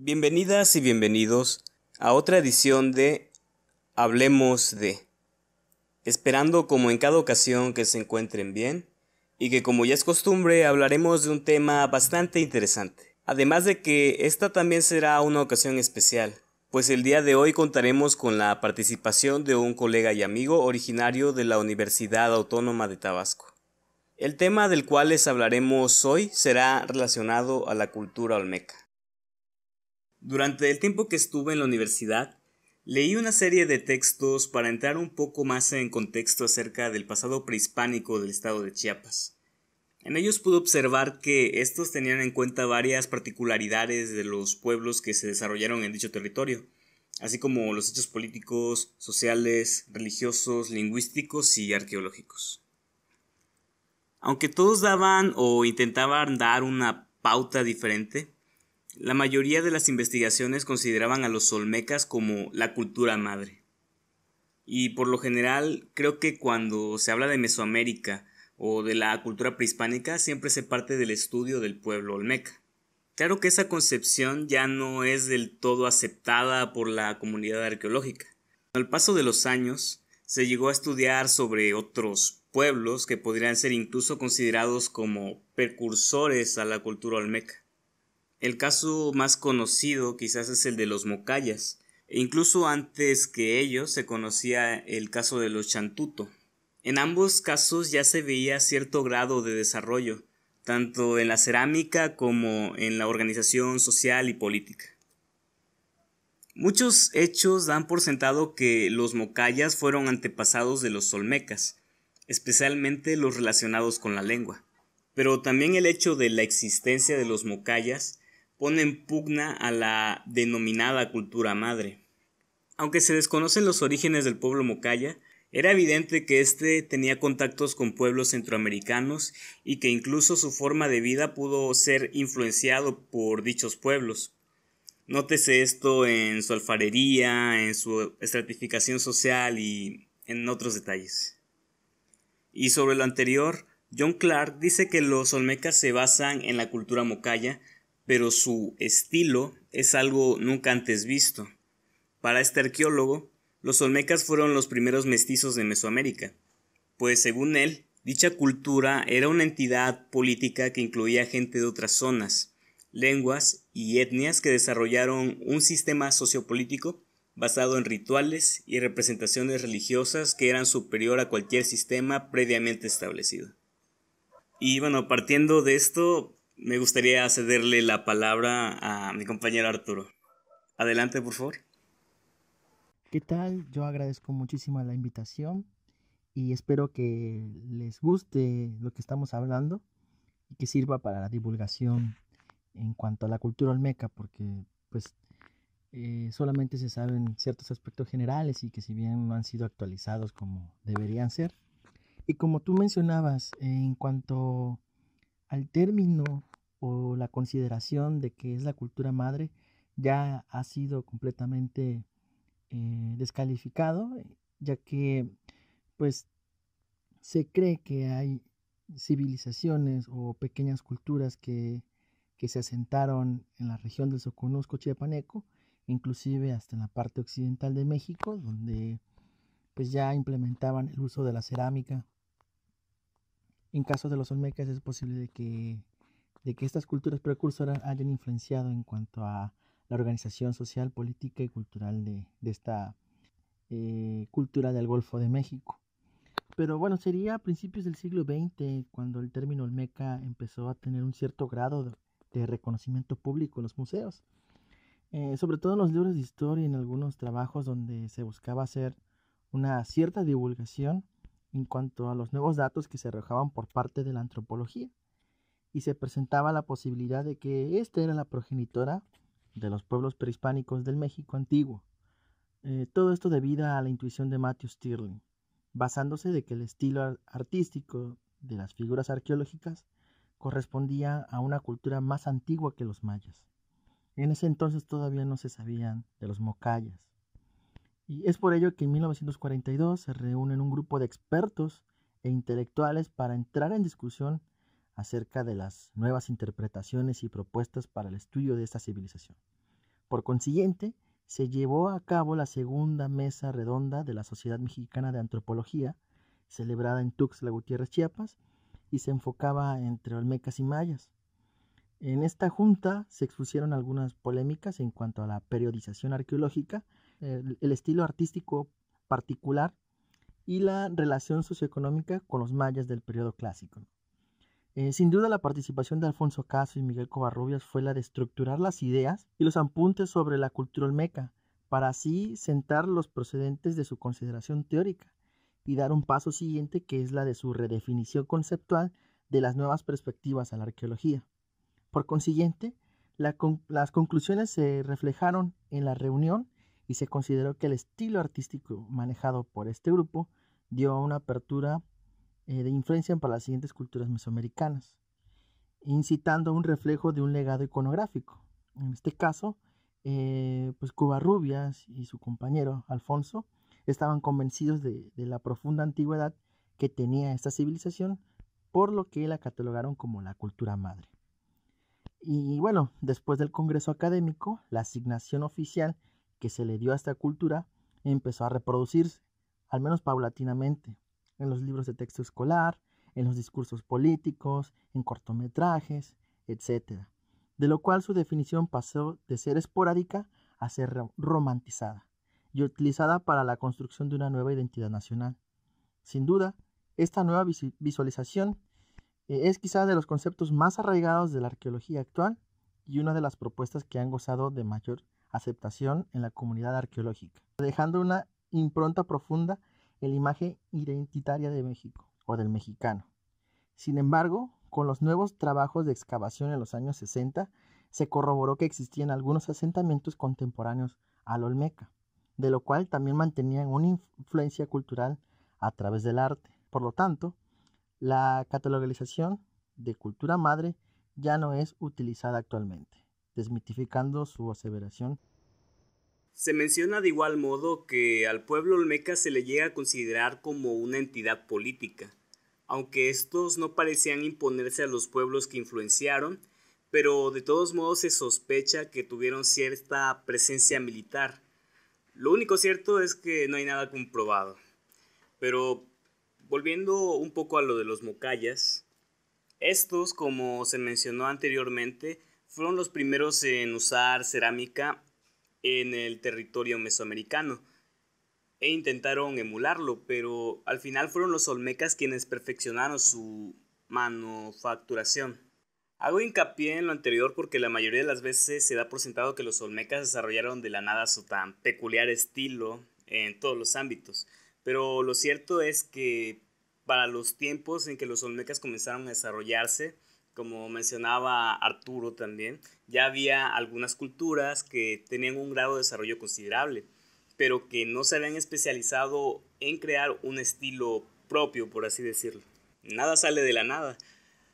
Bienvenidas y bienvenidos a otra edición de Hablemos de, esperando como en cada ocasión que se encuentren bien y que como ya es costumbre hablaremos de un tema bastante interesante. Además de que esta también será una ocasión especial, pues el día de hoy contaremos con la participación de un colega y amigo originario de la Universidad Autónoma de Tabasco. El tema del cual les hablaremos hoy será relacionado a la cultura olmeca. Durante el tiempo que estuve en la universidad, leí una serie de textos para entrar un poco más en contexto acerca del pasado prehispánico del estado de Chiapas. En ellos pude observar que estos tenían en cuenta varias particularidades de los pueblos que se desarrollaron en dicho territorio, así como los hechos políticos, sociales, religiosos, lingüísticos y arqueológicos. Aunque todos daban o intentaban dar una pauta diferente, la mayoría de las investigaciones consideraban a los olmecas como la cultura madre. Y por lo general creo que cuando se habla de Mesoamérica o de la cultura prehispánica siempre se parte del estudio del pueblo olmeca. Claro que esa concepción ya no es del todo aceptada por la comunidad arqueológica. Al paso de los años, se llegó a estudiar sobre otros pueblos que podrían ser incluso considerados como precursores a la cultura olmeca. El caso más conocido quizás es el de los Mocayas. E incluso antes que ellos se conocía el caso de los Chantuto. En ambos casos ya se veía cierto grado de desarrollo, tanto en la cerámica como en la organización social y política. Muchos hechos dan por sentado que los Mocayas fueron antepasados de los solmecas, especialmente los relacionados con la lengua. Pero también el hecho de la existencia de los Mocayas ponen en pugna a la denominada cultura madre. Aunque se desconocen los orígenes del pueblo mocaya, era evidente que éste tenía contactos con pueblos centroamericanos y que incluso su forma de vida pudo ser influenciado por dichos pueblos. Nótese esto en su alfarería, en su estratificación social y en otros detalles. Y sobre lo anterior, John Clark dice que los olmecas se basan en la cultura mocaya pero su estilo es algo nunca antes visto. Para este arqueólogo, los olmecas fueron los primeros mestizos de Mesoamérica, pues según él, dicha cultura era una entidad política que incluía gente de otras zonas, lenguas y etnias que desarrollaron un sistema sociopolítico basado en rituales y representaciones religiosas que eran superior a cualquier sistema previamente establecido. Y bueno, partiendo de esto, me gustaría cederle la palabra a mi compañero Arturo. Adelante, por favor. ¿Qué tal? Yo agradezco muchísimo la invitación y espero que les guste lo que estamos hablando y que sirva para la divulgación en cuanto a la cultura olmeca, porque pues eh, solamente se saben ciertos aspectos generales y que si bien no han sido actualizados como deberían ser. Y como tú mencionabas, en cuanto al término o la consideración de que es la cultura madre ya ha sido completamente eh, descalificado, eh, ya que pues se cree que hay civilizaciones o pequeñas culturas que, que se asentaron en la región del Soconusco chiapaneco, inclusive hasta en la parte occidental de México, donde pues ya implementaban el uso de la cerámica. En caso de los olmecas es posible de que de que estas culturas precursoras hayan influenciado en cuanto a la organización social, política y cultural de, esta eh, cultura del Golfo de México. Pero bueno, sería a principios del siglo XX cuando el término Olmeca empezó a tener un cierto grado de, reconocimiento público en los museos, eh, sobre todo en los libros de historia y en algunos trabajos donde se buscaba hacer una cierta divulgación en cuanto a los nuevos datos que se arrojaban por parte de la antropología se presentaba la posibilidad de que esta era la progenitora de los pueblos prehispánicos del México antiguo. Eh, todo esto debido a la intuición de Matthew Stirling, basándose de que el estilo artístico de las figuras arqueológicas correspondía a una cultura más antigua que los mayas. En ese entonces todavía no se sabían de los mocayas. Y es por ello que en 1942 se reúnen un grupo de expertos e intelectuales para entrar en discusión acerca de las nuevas interpretaciones y propuestas para el estudio de esta civilización. Por consiguiente, se llevó a cabo la segunda mesa redonda de la Sociedad Mexicana de Antropología, celebrada en Tuxtla Gutiérrez, Chiapas, y se enfocaba entre olmecas y mayas. En esta junta se expusieron algunas polémicas en cuanto a la periodización arqueológica, el, estilo artístico particular y la relación socioeconómica con los mayas del periodo clásico. Eh, sin duda la participación de Alfonso Caso y Miguel Covarrubias fue la de estructurar las ideas y los apuntes sobre la cultura olmeca, para así sentar los procedentes de su consideración teórica y dar un paso siguiente que es la de su redefinición conceptual de las nuevas perspectivas a la arqueología. Por consiguiente, las conclusiones se reflejaron en la reunión y se consideró que el estilo artístico manejado por este grupo dio una apertura eh, de influencia para las siguientes culturas mesoamericanas, incitando a un reflejo de un legado iconográfico. En este caso, eh, pues Rubias y su compañero Alfonso estaban convencidos de, de la profunda antigüedad que tenía esta civilización, por lo que la catalogaron como la cultura madre. Y bueno, después del Congreso Académico, la asignación oficial que se le dio a esta cultura empezó a reproducirse, al menos paulatinamente, en los libros de texto escolar, en los discursos políticos, en cortometrajes, etc. De lo cual su definición pasó de ser esporádica a ser romantizada y utilizada para la construcción de una nueva identidad nacional. Sin duda, esta nueva visualización eh, es quizá de los conceptos más arraigados de la arqueología actual y una de las propuestas que han gozado de mayor aceptación en la comunidad arqueológica, dejando una impronta profunda el imagen identitaria de México o del mexicano. Sin embargo, con los nuevos trabajos de excavación en los años 60, se corroboró que existían algunos asentamientos contemporáneos al Olmeca, de lo cual también mantenían una influencia cultural a través del arte. Por lo tanto, la catalogización de cultura madre ya no es utilizada actualmente, desmitificando su aseveración se menciona de igual modo que al pueblo olmeca se le llega a considerar como una entidad política, aunque estos no parecían imponerse a los pueblos que influenciaron, pero de todos modos se sospecha que tuvieron cierta presencia militar. Lo único cierto es que no hay nada comprobado. Pero volviendo un poco a lo de los mocayas, estos, como se mencionó anteriormente, fueron los primeros en usar cerámica en el territorio mesoamericano e intentaron emularlo, pero al final fueron los olmecas quienes perfeccionaron su manufacturación. Hago hincapié en lo anterior porque la mayoría de las veces se da por sentado que los olmecas desarrollaron de la nada su tan peculiar estilo en todos los ámbitos, pero lo cierto es que para los tiempos en que los olmecas comenzaron a desarrollarse, como mencionaba Arturo también, ya había algunas culturas que tenían un grado de desarrollo considerable, pero que no se habían especializado en crear un estilo propio, por así decirlo. Nada sale de la nada.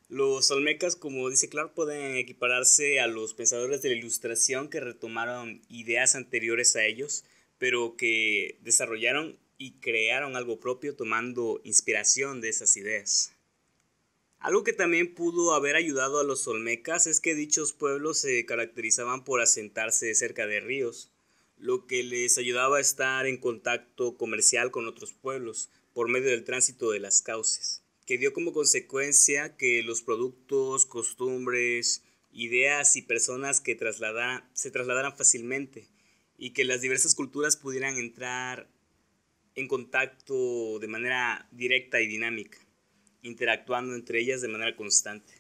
Los olmecas, como dice Clark, pueden equipararse a los pensadores de la ilustración que retomaron ideas anteriores a ellos, pero que desarrollaron y crearon algo propio tomando inspiración de esas ideas. Algo que también pudo haber ayudado a los olmecas es que dichos pueblos se caracterizaban por asentarse cerca de ríos, lo que les ayudaba a estar en contacto comercial con otros pueblos por medio del tránsito de las cauces, que dio como consecuencia que los productos, costumbres, ideas y personas que se trasladaran fácilmente y que las diversas culturas pudieran entrar en contacto de manera directa y dinámica interactuando entre ellas de manera constante.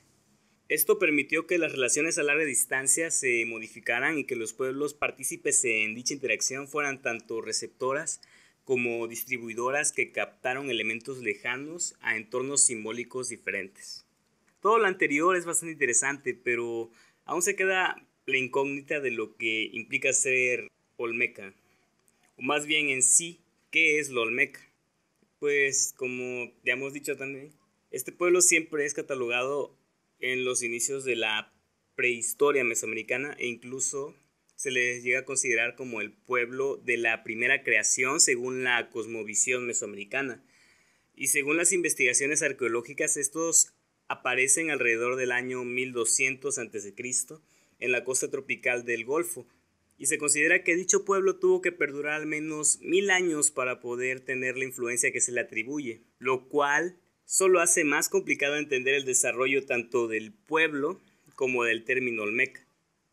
Esto permitió que las relaciones a larga distancia se modificaran y que los pueblos partícipes en dicha interacción fueran tanto receptoras como distribuidoras que captaron elementos lejanos a entornos simbólicos diferentes. Todo lo anterior es bastante interesante, pero aún se queda la incógnita de lo que implica ser olmeca, o más bien en sí, ¿qué es lo olmeca? Pues como ya hemos dicho también, este pueblo siempre es catalogado en los inicios de la prehistoria mesoamericana e incluso se le llega a considerar como el pueblo de la primera creación según la cosmovisión mesoamericana. Y según las investigaciones arqueológicas, estos aparecen alrededor del año 1200 a.C. en la costa tropical del Golfo. Y se considera que dicho pueblo tuvo que perdurar al menos mil años para poder tener la influencia que se le atribuye, lo cual solo hace más complicado entender el desarrollo tanto del pueblo como del término olmeca.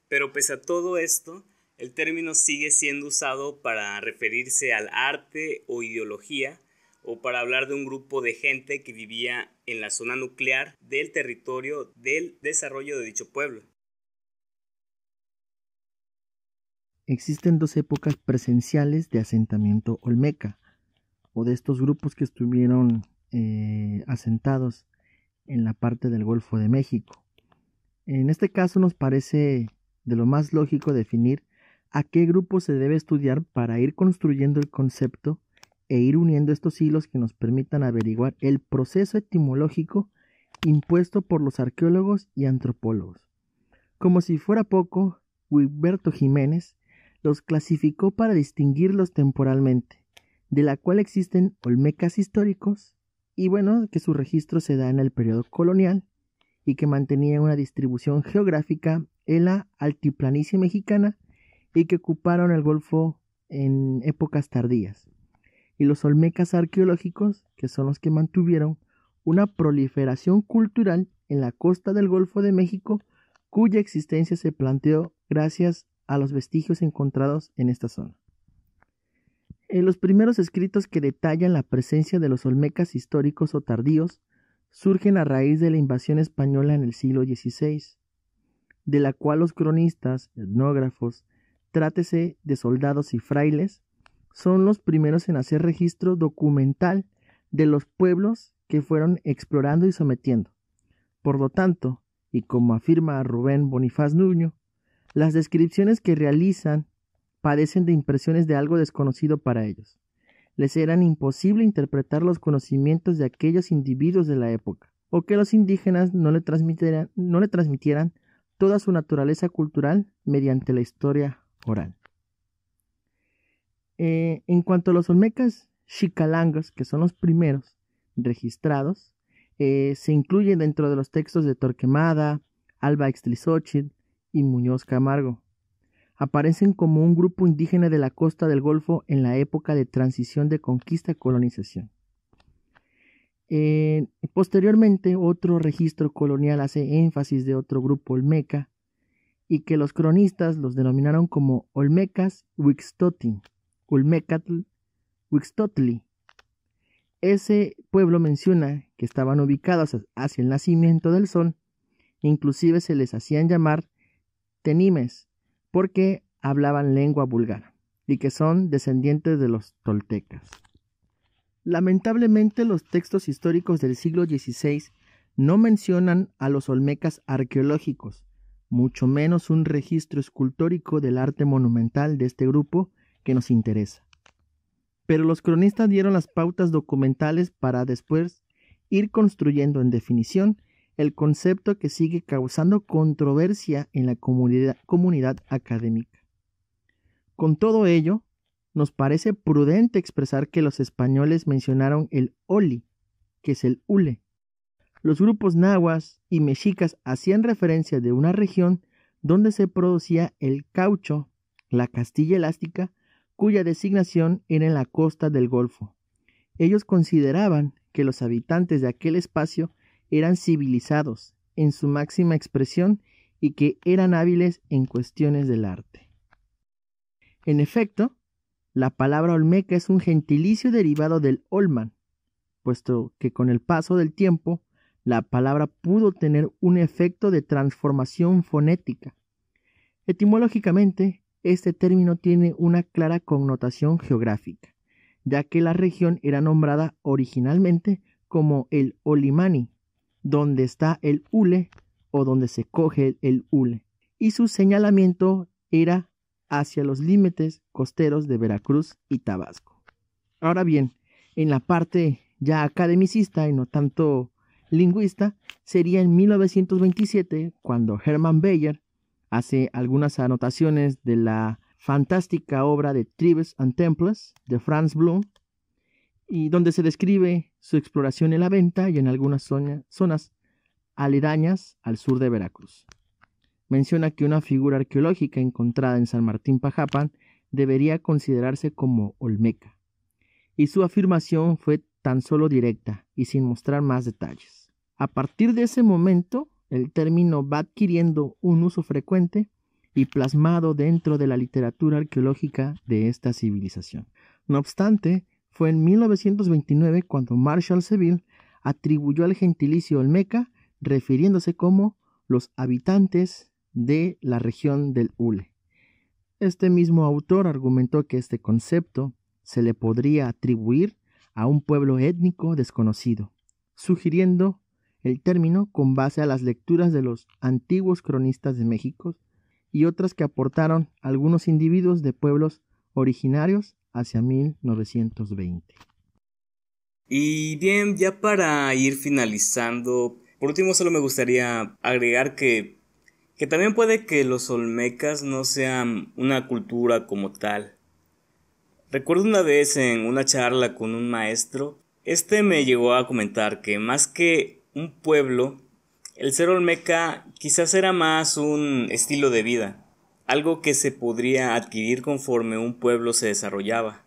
Pero pese a todo esto, el término sigue siendo usado para referirse al arte o ideología o para hablar de un grupo de gente que vivía en la zona nuclear del territorio del desarrollo de dicho pueblo. Existen dos épocas presenciales de asentamiento olmeca, o de estos grupos que estuvieron eh, asentados en la parte del Golfo de México. En este caso nos parece de lo más lógico definir a qué grupo se debe estudiar para ir construyendo el concepto e ir uniendo estos hilos que nos permitan averiguar el proceso etimológico impuesto por los arqueólogos y antropólogos. Como si fuera poco, Wilberto Jiménez los clasificó para distinguirlos temporalmente, de la cual existen olmecas históricos, y bueno, que su registro se da en el periodo colonial y que mantenía una distribución geográfica en la altiplanicie mexicana y que ocuparon el Golfo en épocas tardías. Y los olmecas arqueológicos, que son los que mantuvieron una proliferación cultural en la costa del Golfo de México, cuya existencia se planteó gracias a los vestigios encontrados en esta zona los primeros escritos que detallan la presencia de los olmecas históricos o tardíos surgen a raíz de la invasión española en el siglo XVI, de la cual los cronistas, etnógrafos, trátese de soldados y frailes, son los primeros en hacer registro documental de los pueblos que fueron explorando y sometiendo. Por lo tanto, y como afirma Rubén Bonifaz Nuño, las descripciones que realizan padecen de impresiones de algo desconocido para ellos. Les era imposible interpretar los conocimientos de aquellos individuos de la época, o que los indígenas no le transmitieran, no le transmitieran toda su naturaleza cultural mediante la historia oral. Eh, en cuanto a los olmecas chicalangos, que son los primeros registrados, eh, se incluyen dentro de los textos de Torquemada, Alba Extlisochit y Muñoz Camargo, aparecen como un grupo indígena de la costa del Golfo en la época de transición de conquista y colonización. Eh, posteriormente, otro registro colonial hace énfasis de otro grupo olmeca y que los cronistas los denominaron como olmecas Huixtotin, Ulmecatl wixtotli. Ese pueblo menciona que estaban ubicados hacia el nacimiento del sol, inclusive se les hacían llamar tenimes, porque hablaban lengua vulgar y que son descendientes de los toltecas. Lamentablemente los textos históricos del siglo XVI no mencionan a los olmecas arqueológicos, mucho menos un registro escultórico del arte monumental de este grupo que nos interesa. Pero los cronistas dieron las pautas documentales para después ir construyendo en definición el concepto que sigue causando controversia en la comunidad, académica. Con todo ello, nos parece prudente expresar que los españoles mencionaron el oli, que es el hule. Los grupos nahuas y mexicas hacían referencia de una región donde se producía el caucho, la castilla elástica, cuya designación era en la costa del Golfo. Ellos consideraban que los habitantes de aquel espacio eran civilizados en su máxima expresión y que eran hábiles en cuestiones del arte. En efecto, la palabra olmeca es un gentilicio derivado del olman, puesto que con el paso del tiempo la palabra pudo tener un efecto de transformación fonética. Etimológicamente, este término tiene una clara connotación geográfica, ya que la región era nombrada originalmente como el Olimani, donde está el hule o donde se coge el hule. Y su señalamiento era hacia los límites costeros de Veracruz y Tabasco. Ahora bien, en la parte ya academicista y no tanto lingüista, sería en 1927 cuando Hermann Bayer hace algunas anotaciones de la fantástica obra de Tribes and Temples de Franz Bloom y donde se describe su exploración en la venta y en algunas zonas aledañas al sur de Veracruz. Menciona que una figura arqueológica encontrada en San Martín Pajapan debería considerarse como olmeca, y su afirmación fue tan solo directa y sin mostrar más detalles. A partir de ese momento, el término va adquiriendo un uso frecuente y plasmado dentro de la literatura arqueológica de esta civilización. No obstante, fue en 1929 cuando Marshall Seville atribuyó al gentilicio Olmeca, refiriéndose como los habitantes de la región del Ule. Este mismo autor argumentó que este concepto se le podría atribuir a un pueblo étnico desconocido, sugiriendo el término con base a las lecturas de los antiguos cronistas de México y otras que aportaron algunos individuos de pueblos originarios hacia 1920. Y bien, ya para ir finalizando, por último solo me gustaría agregar que, que también puede que los olmecas no sean una cultura como tal. Recuerdo una vez en una charla con un maestro, este me llegó a comentar que más que un pueblo, el ser olmeca quizás era más un estilo de vida algo que se podría adquirir conforme un pueblo se desarrollaba.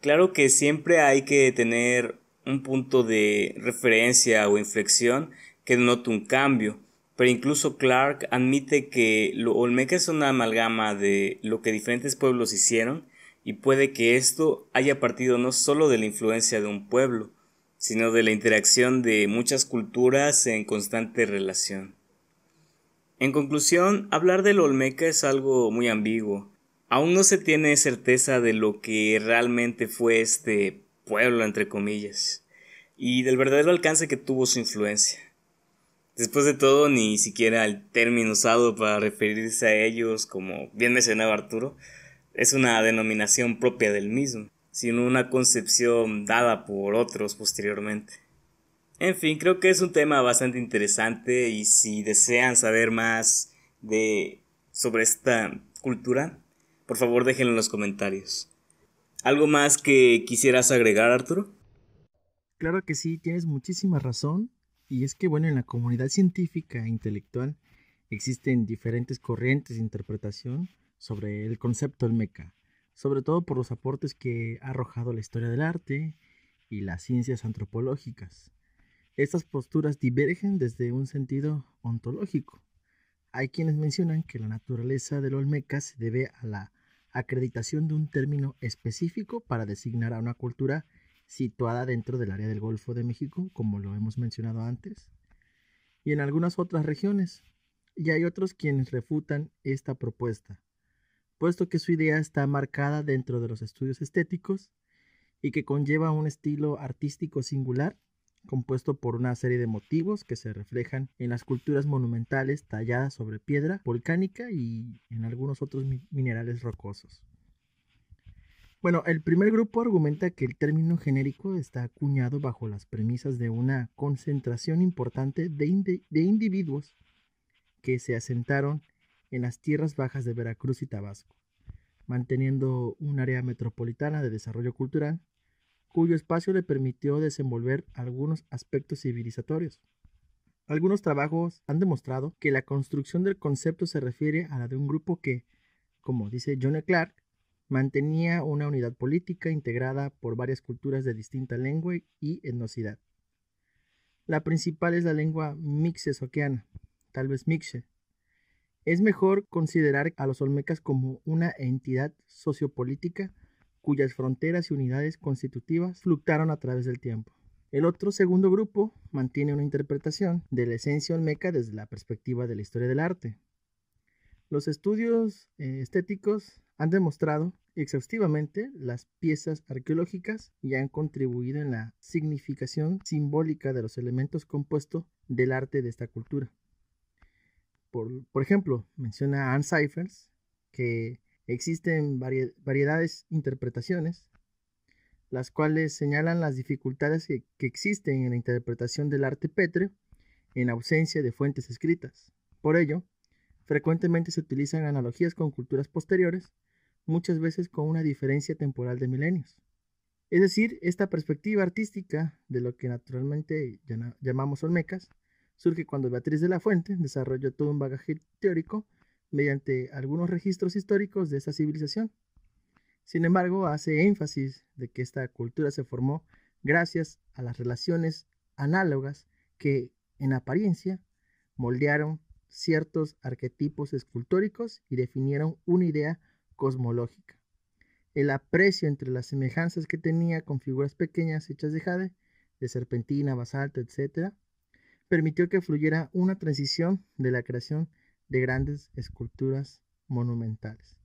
Claro que siempre hay que tener un punto de referencia o inflexión que denote un cambio, pero incluso Clark admite que lo Olmeca es una amalgama de lo que diferentes pueblos hicieron y puede que esto haya partido no solo de la influencia de un pueblo, sino de la interacción de muchas culturas en constante relación. En conclusión, hablar del Olmeca es algo muy ambiguo. Aún no se tiene certeza de lo que realmente fue este pueblo, entre comillas, y del verdadero alcance que tuvo su influencia. Después de todo, ni siquiera el término usado para referirse a ellos, como bien mencionaba Arturo, es una denominación propia del mismo, sino una concepción dada por otros posteriormente. En fin, creo que es un tema bastante interesante y si desean saber más de sobre esta cultura, por favor déjenlo en los comentarios. ¿Algo más que quisieras agregar, Arturo? Claro que sí, tienes muchísima razón. Y es que, bueno, en la comunidad científica e intelectual existen diferentes corrientes de interpretación sobre el concepto del Meca, sobre todo por los aportes que ha arrojado la historia del arte y las ciencias antropológicas. Estas posturas divergen desde un sentido ontológico. Hay quienes mencionan que la naturaleza del Olmeca se debe a la acreditación de un término específico para designar a una cultura situada dentro del área del Golfo de México, como lo hemos mencionado antes, y en algunas otras regiones. Y hay otros quienes refutan esta propuesta, puesto que su idea está marcada dentro de los estudios estéticos y que conlleva un estilo artístico singular compuesto por una serie de motivos que se reflejan en las culturas monumentales talladas sobre piedra volcánica y en algunos otros minerales rocosos. Bueno, el primer grupo argumenta que el término genérico está acuñado bajo las premisas de una concentración importante de, individuos que se asentaron en las tierras bajas de Veracruz y Tabasco, manteniendo un área metropolitana de desarrollo cultural cuyo espacio le permitió desenvolver algunos aspectos civilizatorios. Algunos trabajos han demostrado que la construcción del concepto se refiere a la de un grupo que, como dice John Clark, mantenía una unidad política integrada por varias culturas de distinta lengua y etnosidad. La principal es la lengua mixe-soqueana, tal vez mixe. Es mejor considerar a los olmecas como una entidad sociopolítica cuyas fronteras y unidades constitutivas fluctuaron a través del tiempo. El otro segundo grupo mantiene una interpretación de la esencia olmeca desde la perspectiva de la historia del arte. Los estudios eh, estéticos han demostrado exhaustivamente las piezas arqueológicas y han contribuido en la significación simbólica de los elementos compuestos del arte de esta cultura. Por, ejemplo, menciona Anne Cyphers que Existen variedades interpretaciones, las cuales señalan las dificultades que, existen en la interpretación del arte pétreo en ausencia de fuentes escritas. Por ello, frecuentemente se utilizan analogías con culturas posteriores, muchas veces con una diferencia temporal de milenios. Es decir, esta perspectiva artística de lo que naturalmente llamamos Olmecas surge cuando Beatriz de la Fuente desarrolló todo un bagaje teórico mediante algunos registros históricos de esa civilización. Sin embargo, hace énfasis de que esta cultura se formó gracias a las relaciones análogas que, en apariencia, moldearon ciertos arquetipos escultóricos y definieron una idea cosmológica. El aprecio entre las semejanzas que tenía con figuras pequeñas hechas de jade, de serpentina, basalto, etc., permitió que fluyera una transición de la creación de grandes esculturas monumentales.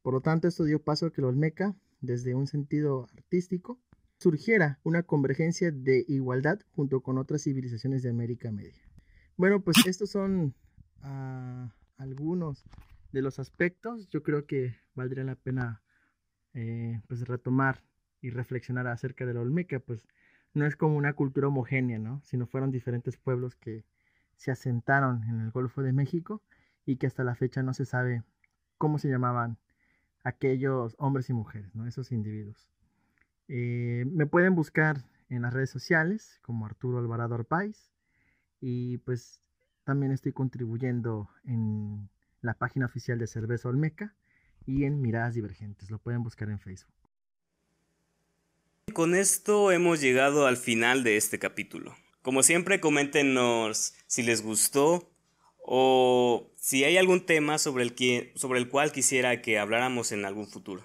Por lo tanto, esto dio paso a que el Olmeca, desde un sentido artístico, surgiera una convergencia de igualdad junto con otras civilizaciones de América Media. Bueno, pues estos son ah, algunos de los aspectos. Yo creo que valdría la pena eh, pues retomar y reflexionar acerca de la Olmeca, pues no es como una cultura homogénea, ¿no? Sino fueron diferentes pueblos que se asentaron en el Golfo de México y que hasta la fecha no se sabe cómo se llamaban aquellos hombres y mujeres, ¿no? esos individuos. Eh, me pueden buscar en las redes sociales como Arturo Alvarado Arpáez y pues también estoy contribuyendo en la página oficial de Cerveza Olmeca y en Miradas Divergentes. Lo pueden buscar en Facebook. Con esto hemos llegado al final de este capítulo. Como siempre, coméntenos si les gustó o si hay algún tema sobre el, que, sobre el cual quisiera que habláramos en algún futuro.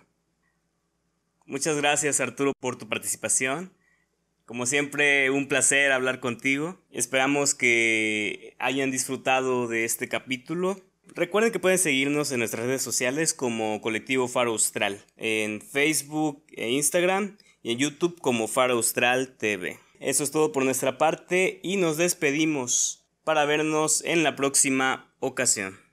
Muchas gracias Arturo por tu participación. Como siempre, un placer hablar contigo. Esperamos que hayan disfrutado de este capítulo. Recuerden que pueden seguirnos en nuestras redes sociales como Colectivo Faro Austral, en Facebook e Instagram y en YouTube como Faro Austral TV. Eso es todo por nuestra parte y nos despedimos para vernos en la próxima ocasión.